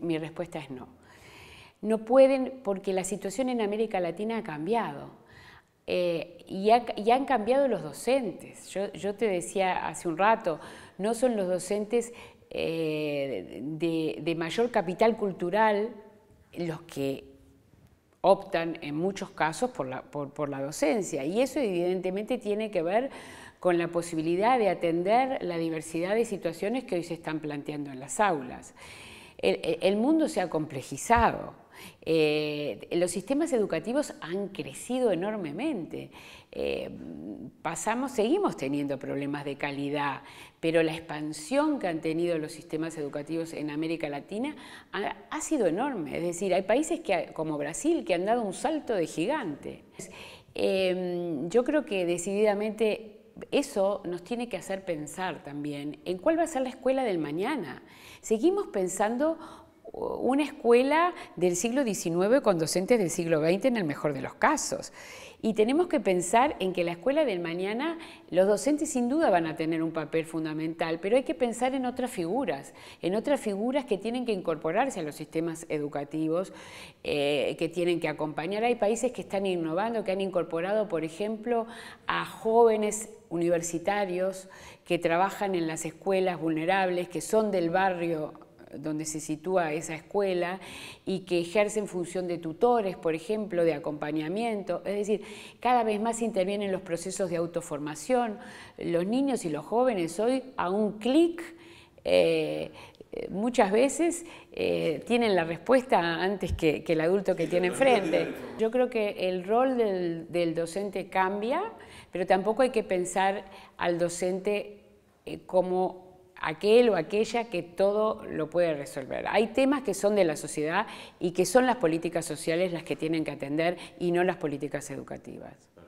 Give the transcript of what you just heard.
mi, respuesta es no. No pueden porque la situación en América Latina ha cambiado. Eh, y, han cambiado los docentes. Yo, te decía hace un rato, no son los docentes eh, de, mayor capital cultural los que optan en muchos casos por la, por la docencia. Y eso evidentemente tiene que ver con la posibilidad de atender la diversidad de situaciones que hoy se están planteando en las aulas el, mundo se ha complejizado. Eh, los sistemas educativos han crecido enormemente. Eh, pasamos, seguimos teniendo problemas de calidad, pero la expansión que han tenido los sistemas educativos en América Latina ha, sido enorme. Es decir, hay países que, como Brasil que han dado un salto de gigante. Eh, yo creo que decididamente eso nos tiene que hacer pensar también en cuál va a ser la escuela del mañana. Seguimos pensando una escuela del siglo XIX con docentes del siglo XX en el mejor de los casos. Y tenemos que pensar en que la escuela del mañana, los docentes sin duda van a tener un papel fundamental, pero hay que pensar en otras figuras, en otras figuras que tienen que incorporarse a los sistemas educativos, eh, que tienen que acompañar. Hay países que están innovando, que han incorporado, por ejemplo, a jóvenes universitarios que trabajan en las escuelas vulnerables, que son del barrio donde se sitúa esa escuela y que ejercen función de tutores, por ejemplo, de acompañamiento. Es decir, cada vez más intervienen los procesos de autoformación. Los niños y los jóvenes hoy a un clic eh, muchas veces eh, tienen la respuesta antes que, el adulto que tiene enfrente. Yo creo que el rol del, docente cambia, pero tampoco hay que pensar al docente eh, como aquel o aquella que todo lo puede resolver. Hay temas que son de la sociedad y que son las políticas sociales las que tienen que atender y no las políticas educativas.